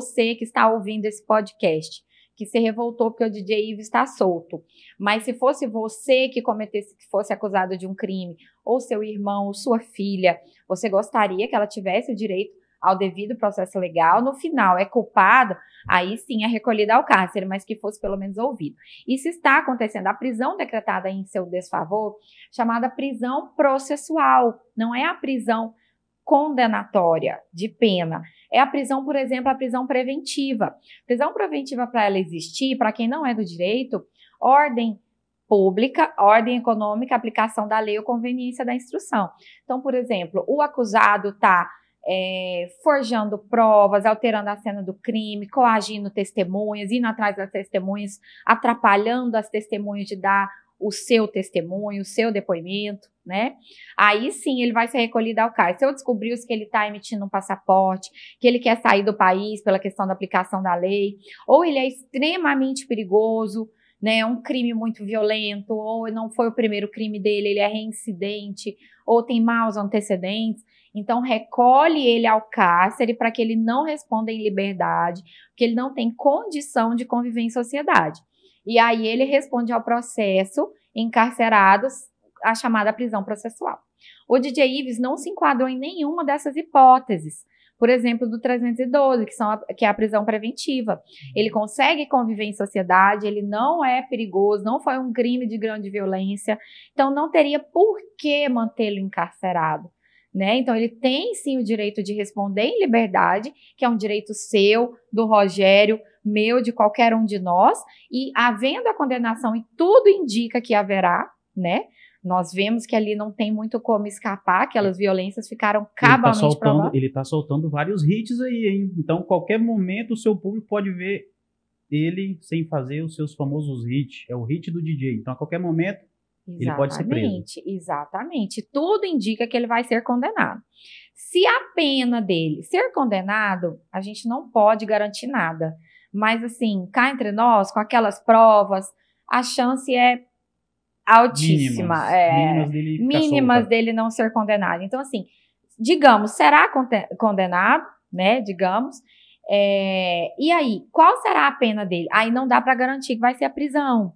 você que está ouvindo esse podcast, que se revoltou porque o DJ Ivo está solto. Mas se fosse você que cometesse, que fosse acusado de um crime, ou seu irmão, ou sua filha, você gostaria que ela tivesse o direito ao devido processo legal, no final é culpado, aí sim é recolhido ao cárcere, mas que fosse pelo menos ouvido. E se está acontecendo a prisão decretada em seu desfavor, chamada prisão processual, não é a prisão condenatória de pena, é a prisão, por exemplo, a prisão preventiva. Prisão preventiva, para ela existir, para quem não é do direito, ordem pública, ordem econômica, aplicação da lei ou conveniência da instrução. Então, por exemplo, o acusado está é, forjando provas, alterando a cena do crime, coagindo testemunhas, indo atrás das testemunhas, atrapalhando as testemunhas de dar o seu testemunho, o seu depoimento, né? Aí sim ele vai ser recolhido ao CAI. Se eu descobrir que ele está emitindo um passaporte, que ele quer sair do país pela questão da aplicação da lei, ou ele é extremamente perigoso, né? Um crime muito violento, ou não foi o primeiro crime dele, ele é reincidente, ou tem maus antecedentes. Então, recolhe ele ao cárcere para que ele não responda em liberdade, porque ele não tem condição de conviver em sociedade. E aí ele responde ao processo encarcerados a chamada prisão processual. O DJ Ives não se enquadrou em nenhuma dessas hipóteses. Por exemplo, do 312, que, são a, que é a prisão preventiva. Ele uhum. consegue conviver em sociedade, ele não é perigoso, não foi um crime de grande violência, então não teria por que mantê-lo encarcerado. Né? Então ele tem sim o direito de responder em liberdade, que é um direito seu, do Rogério, meu, de qualquer um de nós, e havendo a condenação, e tudo indica que haverá, né? Nós vemos que ali não tem muito como escapar, aquelas violências ficaram cabalmente ele tá soltando, Ele está soltando vários hits aí, hein? Então, qualquer momento, o seu público pode ver ele sem fazer os seus famosos hits. É o hit do DJ. Então, a qualquer momento, exatamente, ele pode ser preso. Exatamente. Tudo indica que ele vai ser condenado. Se a pena dele ser condenado, a gente não pode garantir nada. Mas assim, cá entre nós, com aquelas provas, a chance é altíssima. Mínimas, é, mínimas, dele, mínimas dele não ser condenado. Então, assim, digamos, será condenado, né? Digamos. É, e aí, qual será a pena dele? Aí não dá para garantir que vai ser a prisão,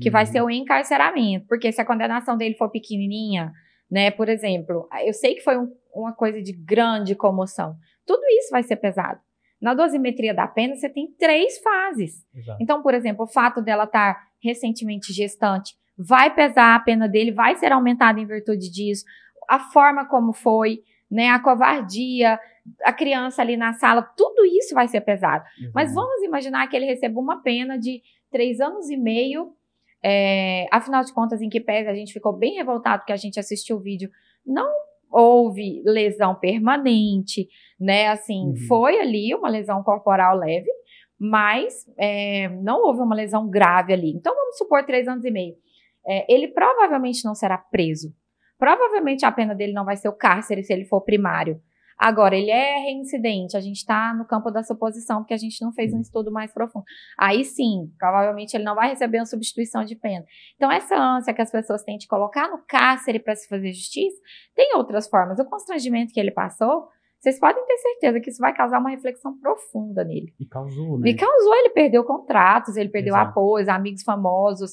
que uhum. vai ser o encarceramento, porque se a condenação dele for pequenininha, né? Por exemplo, eu sei que foi um, uma coisa de grande comoção. Tudo isso vai ser pesado. Na dosimetria da pena, você tem três fases. Exato. Então, por exemplo, o fato dela estar tá recentemente gestante vai pesar a pena dele, vai ser aumentada em virtude disso. A forma como foi, né, a covardia, a criança ali na sala, tudo isso vai ser pesado. Exato. Uhum. Mas vamos imaginar que ele receba uma pena de três anos e meio. É, afinal de contas, em que pese a gente ficou bem revoltado que a gente assistiu o vídeo, não houve lesão permanente, né? Assim, uhum. foi ali uma lesão corporal leve, mas é, não houve uma lesão grave ali. Então, vamos supor três anos e meio. É, ele provavelmente não será preso. Provavelmente a pena dele não vai ser o cárcere se ele for primário. Agora, ele é reincidente, a gente está no campo da suposição, porque a gente não fez um hum. estudo mais profundo. Aí sim, provavelmente ele não vai receber uma substituição de pena. Então, essa ânsia que as pessoas têm de colocar no cárcere para se fazer justiça, tem outras formas. O constrangimento que ele passou, vocês podem ter certeza que isso vai causar uma reflexão profunda nele. E causou, né? E causou, ele perdeu contratos, ele perdeu apoio, apoios, amigos famosos,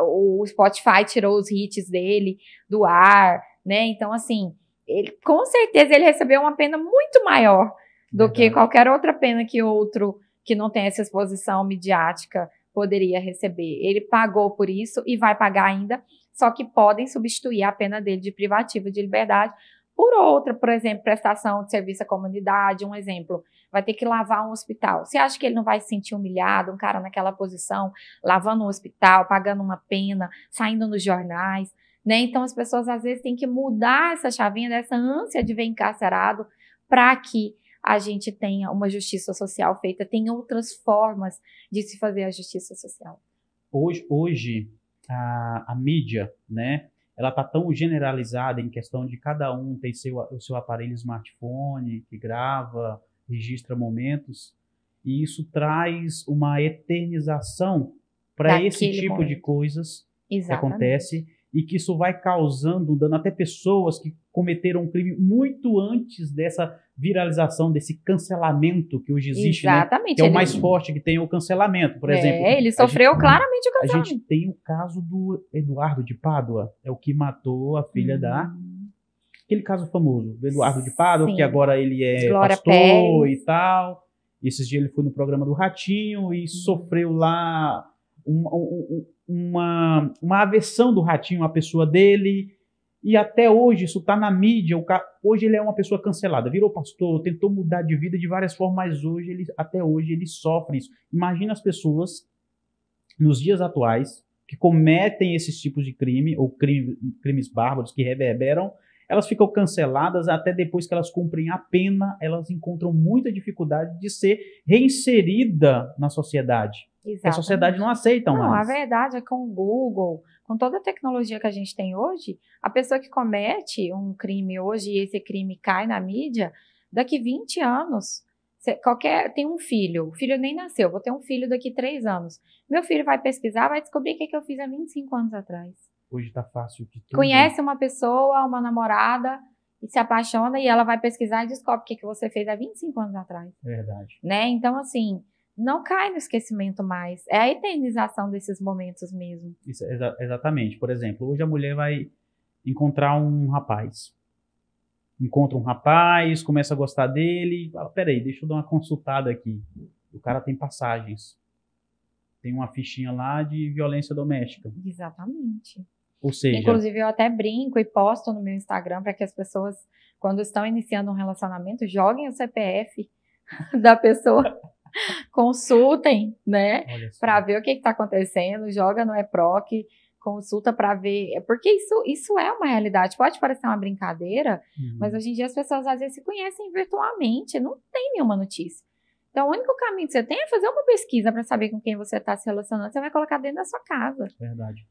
o Spotify tirou os hits dele do ar, né? Então, assim, ele, com certeza ele recebeu uma pena muito maior do que qualquer outra pena que outro que não tem essa exposição midiática poderia receber. Ele pagou por isso e vai pagar ainda, só que podem substituir a pena dele de privativa de liberdade por outra, por exemplo, prestação de serviço à comunidade, um exemplo, vai ter que lavar um hospital. Você acha que ele não vai se sentir humilhado, um cara naquela posição, lavando um hospital, pagando uma pena, saindo nos jornais? Né? Então, as pessoas às vezes têm que mudar essa chavinha dessa ânsia de ver encarcerado para que a gente tenha uma justiça social feita. Tem outras formas de se fazer a justiça social. Hoje, hoje a, a mídia, né? Ela está tão generalizada em questão de cada um tem seu, o seu aparelho smartphone que grava, registra momentos, e isso traz uma eternização para esse tipo momento. de coisas Exatamente. que acontece e que isso vai causando dano até pessoas que cometeram um crime muito antes dessa viralização, desse cancelamento que hoje existe. Né? Exatamente. Né? é o mais forte que tem o cancelamento, por é, exemplo. É, ele sofreu gente, claramente o cancelamento. A gente tem o caso do Eduardo de Pádua, é o que matou a filha hum. da. Aquele caso famoso do Eduardo de Pádua, Sim. que agora ele é Glória pastor Pérez. e tal. Esses dias ele foi no programa do Ratinho e hum. sofreu lá uma uma, aversão do Ratinho à pessoa dele. E até hoje isso está na mídia. Ca... Hoje ele é uma pessoa cancelada, virou pastor, tentou mudar de vida de várias formas, mas hoje ele, até hoje ele sofre isso. Imagina as pessoas nos dias atuais que cometem esses tipos de crime ou crime, crimes bárbaros que reverberam elas ficam canceladas até depois que elas cumprem a pena, elas encontram muita dificuldade de ser reinserida na sociedade. Exatamente. A sociedade não aceita não, mais. Não, a verdade é que com o Google, com toda a tecnologia que a gente tem hoje, a pessoa que comete um crime hoje e esse crime cai na mídia, daqui 20 anos, qualquer tem um filho, o filho nem nasceu, vou ter um filho daqui 3 anos. Meu filho vai pesquisar, vai descobrir o que, é que eu fiz há 25 anos atrás. Hoje está fácil de tudo. Conhece uma pessoa, uma namorada, e se apaixona, e ela vai pesquisar e descobre o que, que você fez há 25 anos atrás. Verdade. Né? Então, assim, não cai no esquecimento mais. É a eternização desses momentos mesmo. Isso, exa exatamente. Por exemplo, hoje a mulher vai encontrar um rapaz. Encontra um rapaz, começa a gostar dele, fala, peraí, deixa eu dar uma consultada aqui. O cara tem passagens. Tem uma fichinha lá de violência doméstica. Exatamente. Ou seja, inclusive eu até brinco e posto no meu Instagram para que as pessoas quando estão iniciando um relacionamento joguem o CPF da pessoa consultem, né? Para ver o que está acontecendo, joga no EPROC, consulta para ver. É porque isso, isso é uma realidade. Pode parecer uma brincadeira, uhum. mas hoje em dia as pessoas às vezes se conhecem virtualmente, não tem nenhuma notícia. Então, o único caminho que você tem é fazer uma pesquisa para saber com quem você está se relacionando. Você vai colocar dentro da sua casa. Verdade.